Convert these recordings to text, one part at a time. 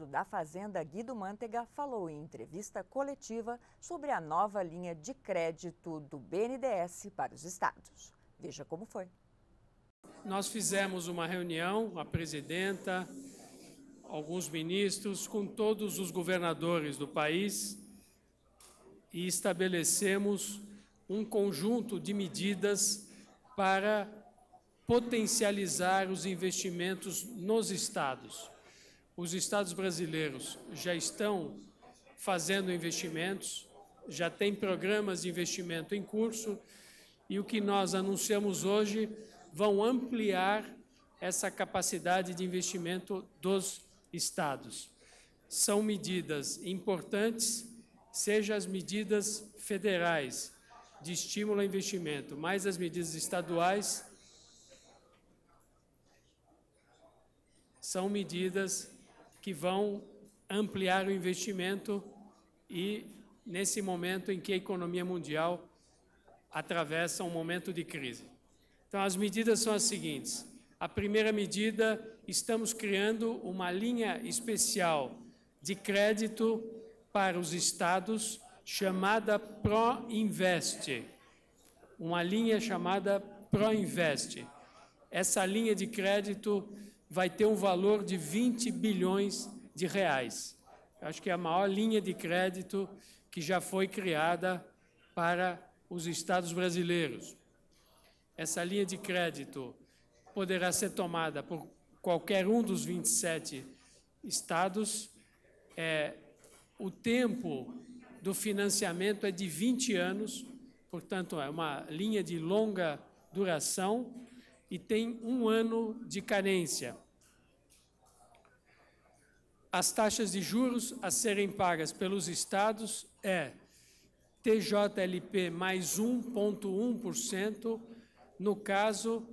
ministro da Fazenda, Guido Mantega, falou em entrevista coletiva sobre a nova linha de crédito do BNDES para os estados. Veja como foi. Nós fizemos uma reunião, a presidenta, alguns ministros, com todos os governadores do país e estabelecemos um conjunto de medidas para potencializar os investimentos nos estados. Os estados brasileiros já estão fazendo investimentos, já tem programas de investimento em curso e o que nós anunciamos hoje vão ampliar essa capacidade de investimento dos estados. São medidas importantes, seja as medidas federais de estímulo ao investimento, mais as medidas estaduais, são medidas que vão ampliar o investimento e, nesse momento em que a economia mundial atravessa um momento de crise. Então, as medidas são as seguintes. A primeira medida, estamos criando uma linha especial de crédito para os estados chamada Proinvest. Uma linha chamada Proinvest. Essa linha de crédito vai ter um valor de 20 bilhões de reais. acho que é a maior linha de crédito que já foi criada para os estados brasileiros. Essa linha de crédito poderá ser tomada por qualquer um dos 27 estados. É, o tempo do financiamento é de 20 anos, portanto, é uma linha de longa duração e tem um ano de carência. As taxas de juros a serem pagas pelos estados é TJLP mais 1,1%, no caso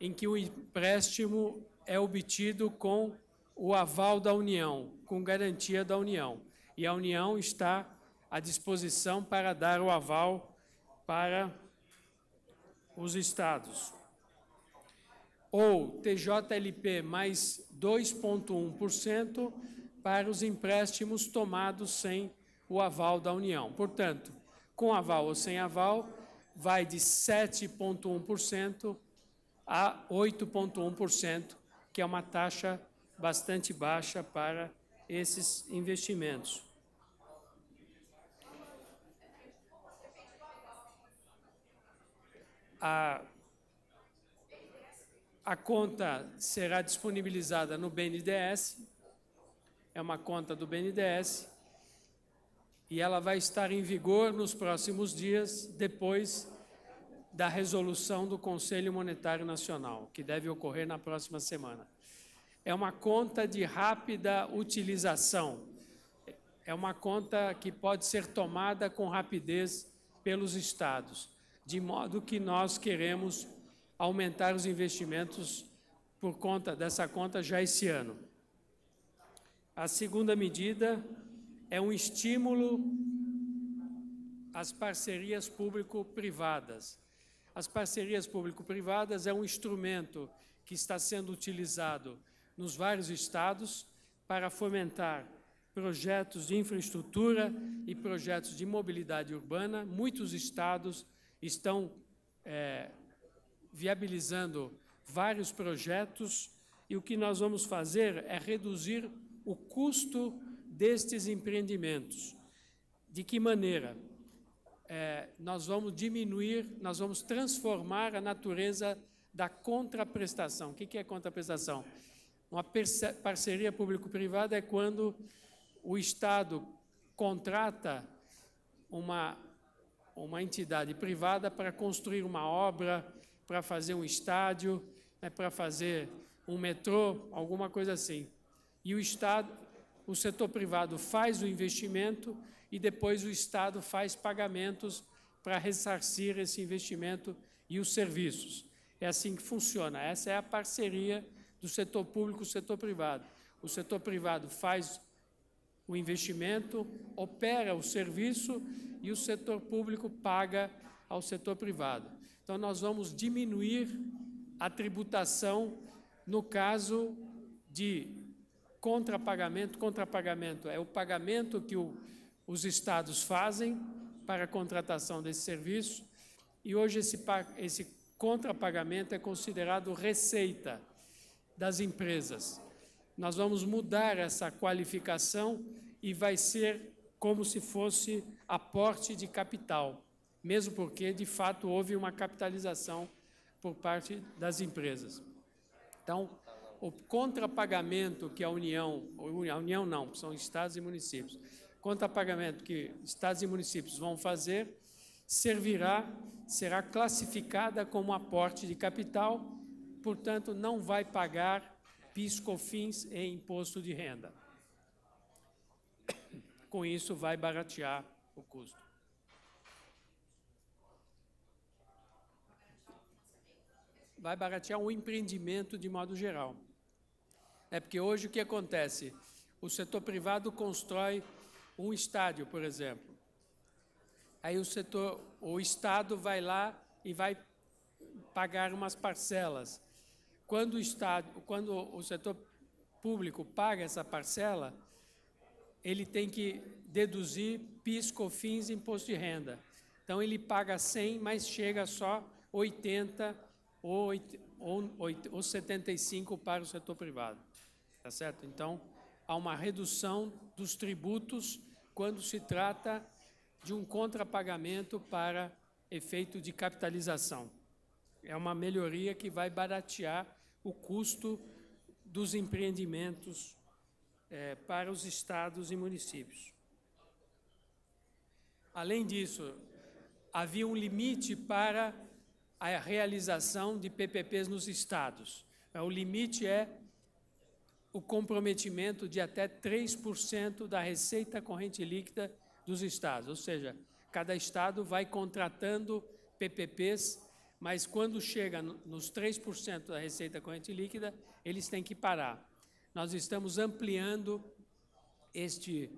em que o empréstimo é obtido com o aval da União, com garantia da União. E a União está à disposição para dar o aval para os estados ou TJLP mais 2,1% para os empréstimos tomados sem o aval da União. Portanto, com aval ou sem aval, vai de 7,1% a 8,1%, que é uma taxa bastante baixa para esses investimentos. A a conta será disponibilizada no BNDES, é uma conta do BNDES, e ela vai estar em vigor nos próximos dias, depois da resolução do Conselho Monetário Nacional, que deve ocorrer na próxima semana. É uma conta de rápida utilização. É uma conta que pode ser tomada com rapidez pelos estados, de modo que nós queremos aumentar os investimentos por conta dessa conta já esse ano. A segunda medida é um estímulo às parcerias público-privadas. As parcerias público-privadas é um instrumento que está sendo utilizado nos vários estados para fomentar projetos de infraestrutura e projetos de mobilidade urbana. Muitos estados estão é, viabilizando vários projetos e o que nós vamos fazer é reduzir o custo destes empreendimentos. De que maneira? É, nós vamos diminuir, nós vamos transformar a natureza da contraprestação. O que é contraprestação? Uma parceria público-privada é quando o Estado contrata uma, uma entidade privada para construir uma obra, para fazer um estádio, né, para fazer um metrô, alguma coisa assim. E o Estado, o setor privado faz o investimento e depois o Estado faz pagamentos para ressarcir esse investimento e os serviços. É assim que funciona. Essa é a parceria do setor público e setor privado. O setor privado faz o investimento, opera o serviço e o setor público paga ao setor privado. Então, nós vamos diminuir a tributação no caso de contrapagamento. Contrapagamento é o pagamento que o, os estados fazem para a contratação desse serviço, e hoje esse, esse contrapagamento é considerado receita das empresas. Nós vamos mudar essa qualificação e vai ser como se fosse aporte de capital mesmo porque, de fato, houve uma capitalização por parte das empresas. Então, o contrapagamento que a União, a União não, são estados e municípios, contrapagamento que estados e municípios vão fazer servirá, será classificada como aporte de capital, portanto, não vai pagar PIS/COFINS e imposto de renda. Com isso, vai baratear o custo. vai baratear o empreendimento de modo geral. É porque hoje o que acontece? O setor privado constrói um estádio, por exemplo. Aí o setor, o Estado vai lá e vai pagar umas parcelas. Quando o Estado, quando o setor público paga essa parcela, ele tem que deduzir PIS, COFINS, imposto de renda. Então ele paga 100, mas chega só 80 ou, ou, ou 75 para o setor privado. Tá certo? Então, há uma redução dos tributos quando se trata de um contrapagamento para efeito de capitalização. É uma melhoria que vai baratear o custo dos empreendimentos é, para os estados e municípios. Além disso, havia um limite para a realização de PPPs nos estados. É, o limite é o comprometimento de até 3% da receita corrente líquida dos estados, ou seja, cada estado vai contratando PPPs, mas quando chega nos 3% da receita corrente líquida, eles têm que parar. Nós estamos ampliando este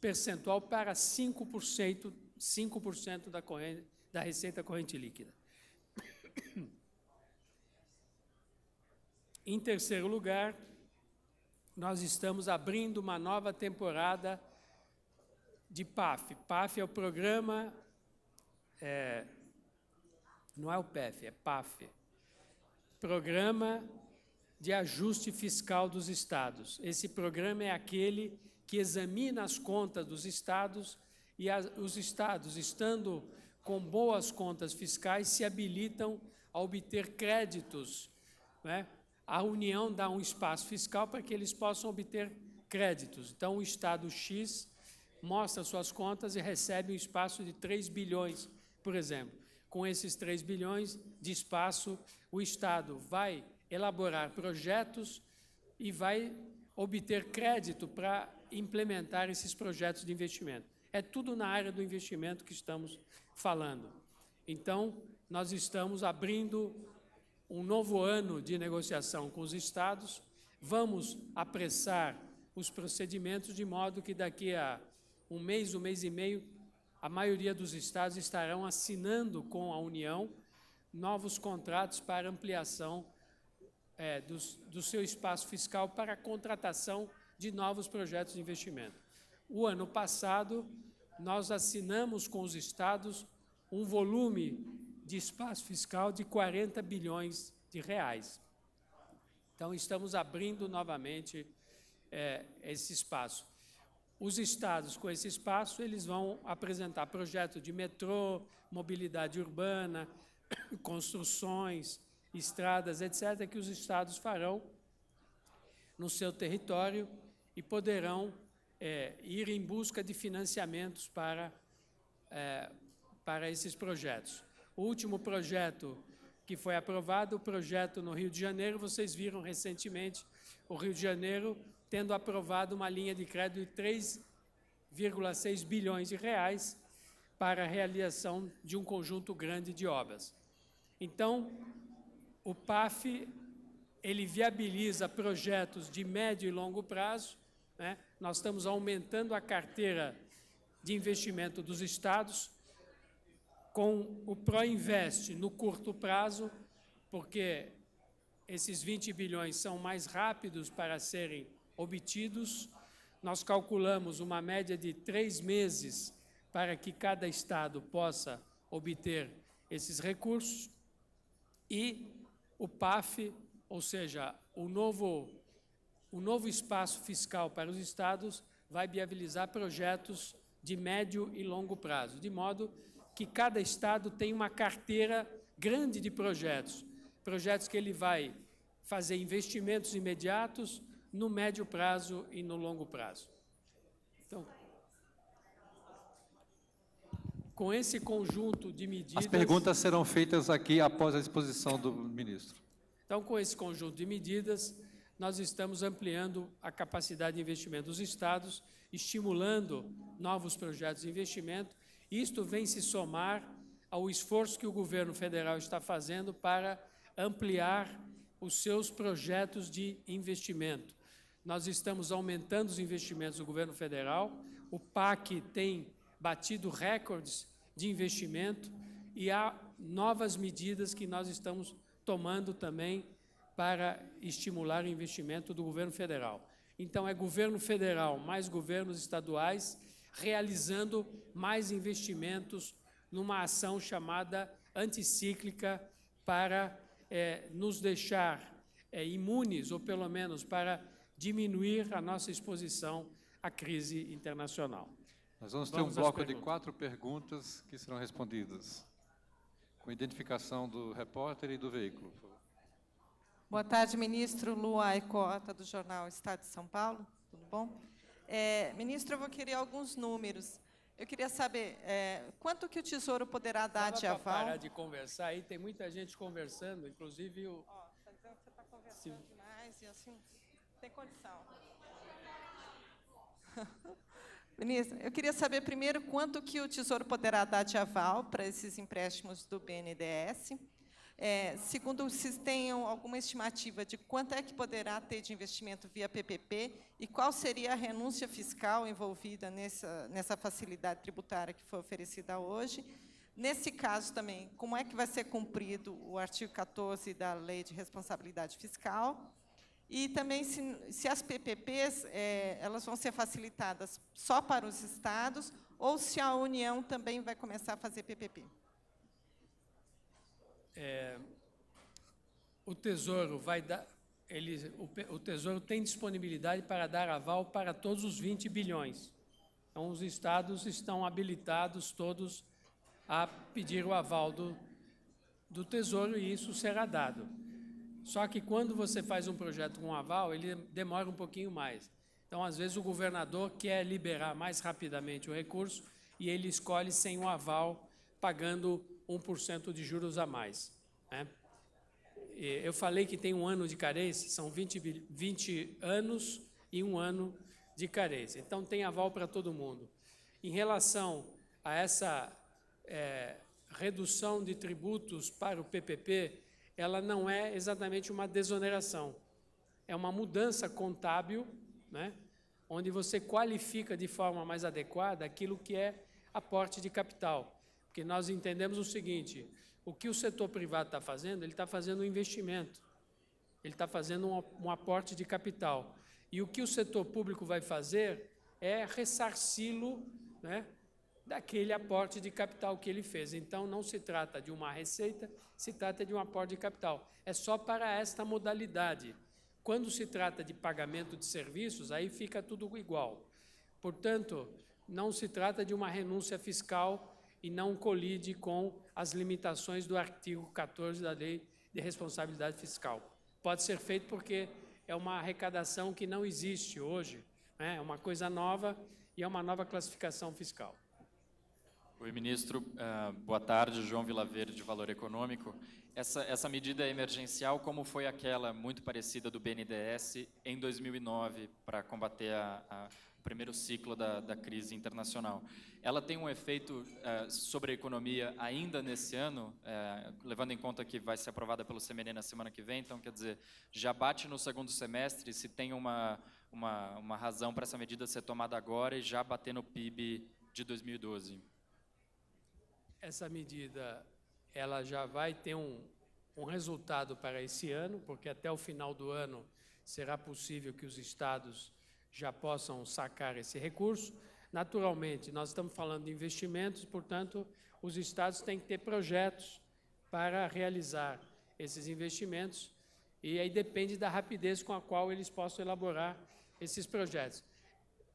percentual para 5%, 5 da, corrente, da receita corrente líquida. Em terceiro lugar, nós estamos abrindo uma nova temporada de PAF. PAF é o programa. É, não é o PEF, é PAF Programa de Ajuste Fiscal dos Estados. Esse programa é aquele que examina as contas dos estados e a, os estados, estando com boas contas fiscais se habilitam a obter créditos. Né? A União dá um espaço fiscal para que eles possam obter créditos. Então, o Estado X mostra suas contas e recebe um espaço de 3 bilhões, por exemplo. Com esses 3 bilhões de espaço, o Estado vai elaborar projetos e vai obter crédito para implementar esses projetos de investimento. É tudo na área do investimento que estamos falando. Então, nós estamos abrindo um novo ano de negociação com os estados, vamos apressar os procedimentos de modo que daqui a um mês, um mês e meio, a maioria dos estados estarão assinando com a União novos contratos para ampliação é, do, do seu espaço fiscal para a contratação de novos projetos de investimento. O ano passado, nós assinamos com os estados um volume de espaço fiscal de 40 bilhões de reais. Então, estamos abrindo novamente é, esse espaço. Os estados, com esse espaço, eles vão apresentar projeto de metrô, mobilidade urbana, construções, estradas, etc., que os estados farão no seu território e poderão é, ir em busca de financiamentos para, é, para esses projetos. O último projeto que foi aprovado, o projeto no Rio de Janeiro, vocês viram recentemente o Rio de Janeiro tendo aprovado uma linha de crédito de 3,6 bilhões de reais para a realização de um conjunto grande de obras. Então, o PAF ele viabiliza projetos de médio e longo prazo, né? nós estamos aumentando a carteira de investimento dos estados com o Proinvest no curto prazo, porque esses 20 bilhões são mais rápidos para serem obtidos. Nós calculamos uma média de três meses para que cada estado possa obter esses recursos. E o PAF, ou seja, o novo o novo espaço fiscal para os estados vai viabilizar projetos de médio e longo prazo, de modo que cada estado tem uma carteira grande de projetos, projetos que ele vai fazer investimentos imediatos no médio prazo e no longo prazo. Então, com esse conjunto de medidas... As perguntas serão feitas aqui após a exposição do ministro. Então, com esse conjunto de medidas, nós estamos ampliando a capacidade de investimento dos estados, estimulando novos projetos de investimento. Isto vem se somar ao esforço que o governo federal está fazendo para ampliar os seus projetos de investimento. Nós estamos aumentando os investimentos do governo federal, o PAC tem batido recordes de investimento e há novas medidas que nós estamos tomando também para estimular o investimento do governo federal. Então, é governo federal mais governos estaduais realizando mais investimentos numa ação chamada anticíclica para é, nos deixar é, imunes, ou pelo menos para diminuir a nossa exposição à crise internacional. Nós vamos, vamos ter um bloco de quatro perguntas que serão respondidas, com identificação do repórter e do veículo, por favor. Boa tarde, ministro Lua Aicota, do jornal Estado de São Paulo. Tudo bom? É, ministro, eu vou querer alguns números. Eu queria saber é, quanto que o Tesouro poderá dar de aval... parar de conversar aí, tem muita gente conversando, inclusive o... oh, dizendo que você está conversando demais e assim, tem condição. Ministro, eu queria saber primeiro quanto que o Tesouro poderá dar de aval para esses empréstimos do BNDES. É, segundo, vocês tenham alguma estimativa de quanto é que poderá ter de investimento via PPP e qual seria a renúncia fiscal envolvida nessa, nessa facilidade tributária que foi oferecida hoje. Nesse caso também, como é que vai ser cumprido o artigo 14 da Lei de Responsabilidade Fiscal? E também se, se as PPPs é, elas vão ser facilitadas só para os estados ou se a União também vai começar a fazer PPP é, o tesouro vai dar, ele, o, o tesouro tem disponibilidade para dar aval para todos os 20 bilhões. Então, os estados estão habilitados todos a pedir o aval do, do tesouro e isso será dado. Só que quando você faz um projeto com aval, ele demora um pouquinho mais. Então, às vezes, o governador quer liberar mais rapidamente o recurso e ele escolhe sem o aval, pagando 1% de juros a mais. Né? Eu falei que tem um ano de carência, são 20, 20 anos e um ano de carência. Então, tem aval para todo mundo. Em relação a essa é, redução de tributos para o PPP, ela não é exatamente uma desoneração. É uma mudança contábil, né, onde você qualifica de forma mais adequada aquilo que é aporte de capital. Porque nós entendemos o seguinte: o que o setor privado está fazendo, ele está fazendo um investimento, ele está fazendo um, aporte de capital. E o que o setor público vai fazer é ressarci-lo né, daquele aporte de capital que ele fez. Então, não se trata de uma receita, se trata de um aporte de capital. É só para esta modalidade. Quando se trata de pagamento de serviços, aí fica tudo igual. Portanto, não se trata de uma renúncia fiscal e não colide com as limitações do artigo 14 da Lei de Responsabilidade Fiscal. Pode ser feito porque é uma arrecadação que não existe hoje, né? é uma coisa nova e é uma nova classificação fiscal. Oi, ministro. Ah, boa tarde. João Vilaverde, de Valor Econômico. Essa, essa medida emergencial, como foi aquela muito parecida do BNDES em 2009 para combater a, a primeiro ciclo da, da crise internacional. Ela tem um efeito é, sobre a economia ainda nesse ano, é, levando em conta que vai ser aprovada pelo CMN na semana que vem, então, quer dizer, já bate no segundo semestre, se tem uma, uma, uma razão para essa medida ser tomada agora e já bater no PIB de 2012. Essa medida ela já vai ter um, um resultado para esse ano, porque até o final do ano será possível que os estados já possam sacar esse recurso. Naturalmente, nós estamos falando de investimentos, portanto, os estados têm que ter projetos para realizar esses investimentos e aí depende da rapidez com a qual eles possam elaborar esses projetos.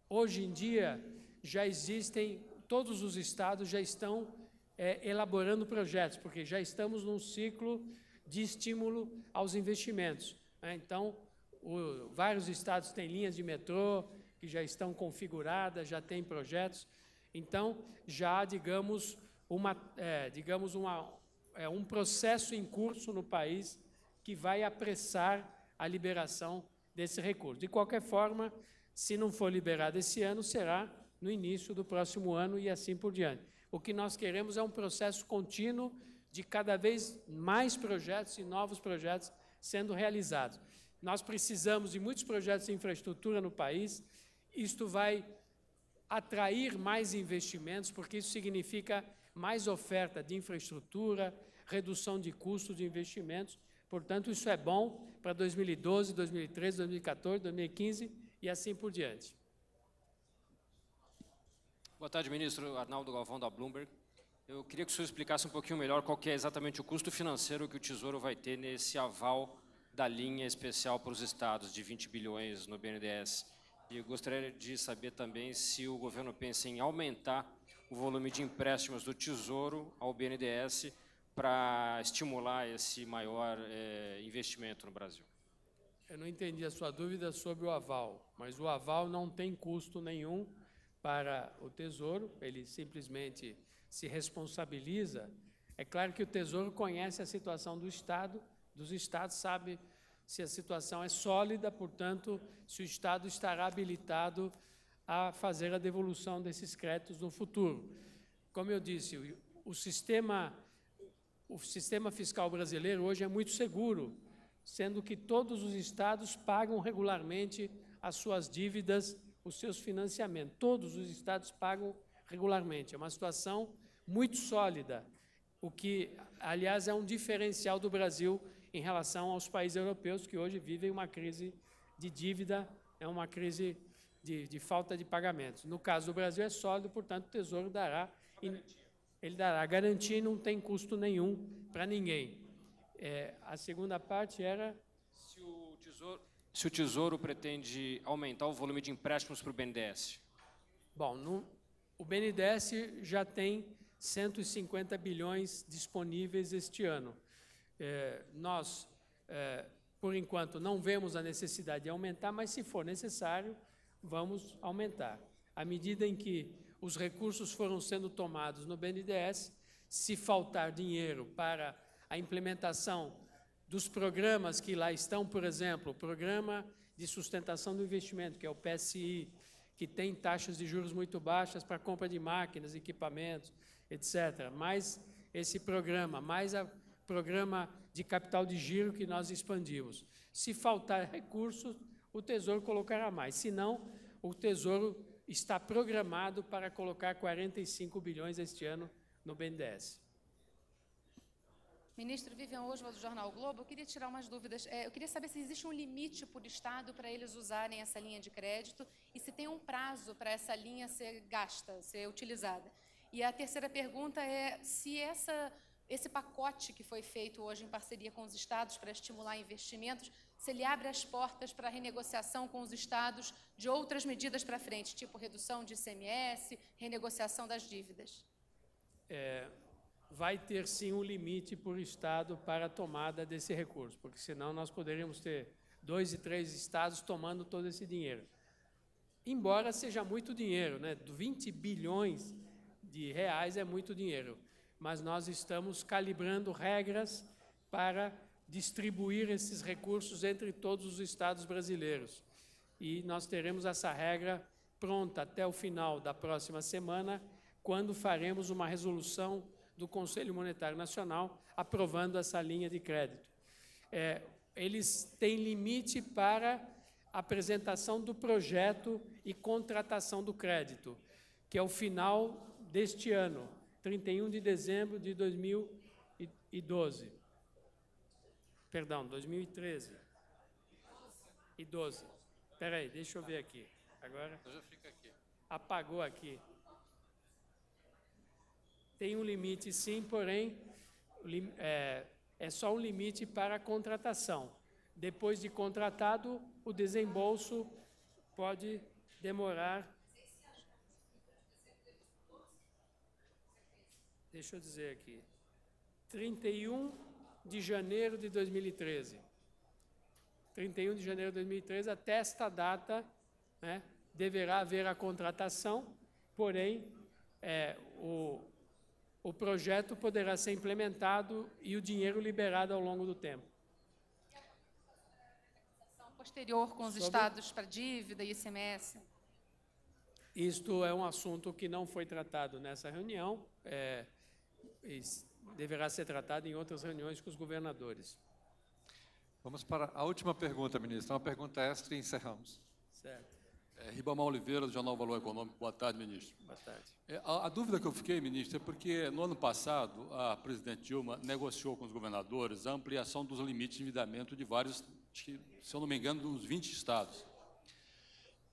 Hoje em dia, já existem, todos os estados já estão é, elaborando projetos, porque já estamos num ciclo de estímulo aos investimentos. Né? Então, o, vários estados têm linhas de metrô que já estão configuradas, já têm projetos. Então, já, digamos, uma, é, digamos uma, é, um processo em curso no país que vai apressar a liberação desse recurso. De qualquer forma, se não for liberado esse ano, será no início do próximo ano e assim por diante. O que nós queremos é um processo contínuo de cada vez mais projetos e novos projetos sendo realizados nós precisamos de muitos projetos de infraestrutura no país, isto vai atrair mais investimentos, porque isso significa mais oferta de infraestrutura, redução de custos de investimentos. Portanto, isso é bom para 2012, 2013, 2014, 2015 e assim por diante. Boa tarde, ministro. Arnaldo Galvão, da Bloomberg. Eu queria que o senhor explicasse um pouquinho melhor qual é exatamente o custo financeiro que o Tesouro vai ter nesse aval da linha especial para os estados de 20 bilhões no BNDES. E gostaria de saber também se o governo pensa em aumentar o volume de empréstimos do Tesouro ao BNDES para estimular esse maior é, investimento no Brasil. Eu não entendi a sua dúvida sobre o aval, mas o aval não tem custo nenhum para o Tesouro, ele simplesmente se responsabiliza. É claro que o Tesouro conhece a situação do Estado dos estados sabe se a situação é sólida, portanto, se o estado estará habilitado a fazer a devolução desses créditos no futuro. Como eu disse, o, sistema o sistema fiscal brasileiro hoje é muito seguro, sendo que todos os estados pagam regularmente as suas dívidas, os seus financiamentos. Todos os estados pagam regularmente. É uma situação muito sólida, o que, aliás, é um diferencial do Brasil em relação aos países europeus que hoje vivem uma crise de dívida, é uma crise de, de falta de pagamentos. No caso do Brasil é sólido, portanto o Tesouro dará, ele dará garantia e não tem custo nenhum para ninguém. É, a segunda parte era... Se o, tesouro, se o Tesouro pretende aumentar o volume de empréstimos para o BNDES. Bom, no, o BNDES já tem 150 bilhões disponíveis este ano. É, nós, é, por enquanto, não vemos a necessidade de aumentar, mas se for necessário, vamos aumentar. À medida em que os recursos foram sendo tomados no BNDES, se faltar dinheiro para a implementação dos programas que lá estão, por exemplo, o Programa de Sustentação do Investimento, que é o PSI, que tem taxas de juros muito baixas para compra de máquinas, equipamentos, etc. Mais esse programa, mais a programa de capital de giro que nós expandimos. Se faltar recursos, o Tesouro colocará mais. Se não, o Tesouro está programado para colocar 45 bilhões este ano no BNDES. Ministro Vivian Oswald, do Jornal Globo, eu queria tirar umas dúvidas. É, eu queria saber se existe um limite por Estado para eles usarem essa linha de crédito e se tem um prazo para essa linha ser gasta, ser utilizada. E a terceira pergunta é se essa esse pacote que foi feito hoje em parceria com os estados para estimular investimentos, se ele abre as portas para a renegociação com os estados de outras medidas para frente, tipo redução de ICMS, renegociação das dívidas? É, vai ter sim um limite por estado para a tomada desse recurso, porque senão nós poderíamos ter dois e três estados tomando todo esse dinheiro. Embora seja muito dinheiro, né? 20 bilhões de reais é muito dinheiro mas nós estamos calibrando regras para distribuir esses recursos entre todos os estados brasileiros. E nós teremos essa regra pronta até o final da próxima semana, quando faremos uma resolução do Conselho Monetário Nacional aprovando essa linha de crédito. É, eles têm limite para apresentação do projeto e contratação do crédito, que é o final deste ano. 31 de dezembro de 2012. Perdão, 2013. E 12. Espera aí, deixa eu ver aqui. Agora. Aqui. Apagou aqui. Tem um limite, sim, porém, é, é só um limite para a contratação. Depois de contratado, o desembolso pode demorar deixa eu dizer aqui, 31 de janeiro de 2013. 31 de janeiro de 2013, até esta data, né, deverá haver a contratação, porém, é, o, o projeto poderá ser implementado e o dinheiro liberado ao longo do tempo. Posterior com os Sobre... estados para dívida e ICMS? Isto é um assunto que não foi tratado nessa reunião. É, deverá ser tratado em outras reuniões com os governadores. Vamos para a última pergunta, ministro. É uma pergunta extra e encerramos. Certo. É, Ribamar Oliveira, do Jornal Valor Econômico. Boa tarde, ministro. Boa tarde. É, a, a, dúvida que eu fiquei, ministro, é porque no ano passado a presidente Dilma negociou com os governadores a ampliação dos limites de endividamento de vários, se eu não me engano, uns 20 estados.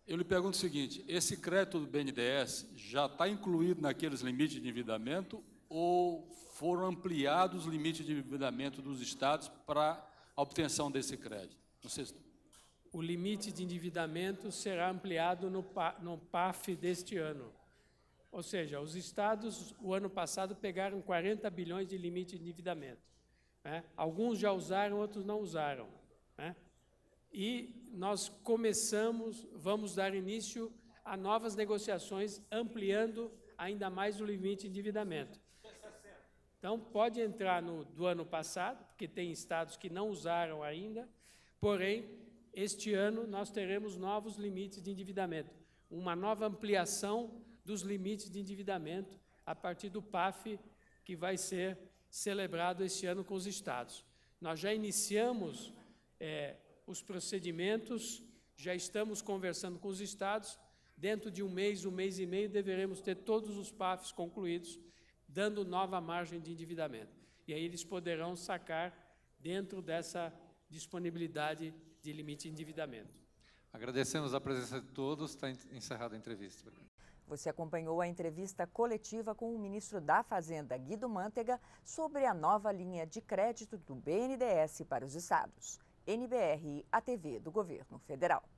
Eu lhe pergunto o seguinte, esse crédito do BNDES já está incluído naqueles limites de endividamento ou foram ampliados os limites de endividamento dos estados para a obtenção desse crédito? Se... O limite de endividamento será ampliado no, no PAF deste ano. Ou seja, os estados, o ano passado, pegaram 40 bilhões de limite de endividamento. Né? Alguns já usaram, outros não usaram. Né? E nós começamos, vamos dar início a novas negociações, ampliando ainda mais o limite de endividamento. Então, pode entrar no do ano passado, porque tem estados que não usaram ainda, porém, este ano nós teremos novos limites de endividamento, uma nova ampliação dos limites de endividamento a partir do PAF que vai ser celebrado este ano com os estados. Nós já iniciamos é, os procedimentos, já estamos conversando com os estados. Dentro de um mês, um mês e meio, deveremos ter todos os PAFs concluídos dando nova margem de endividamento. E aí eles poderão sacar dentro dessa disponibilidade de limite de endividamento. Agradecemos a presença de todos. Está encerrada a entrevista. Você acompanhou a entrevista coletiva com o ministro da Fazenda, Guido Mantega, sobre a nova linha de crédito do BNDES para os estados. NBR, a TV do Governo Federal.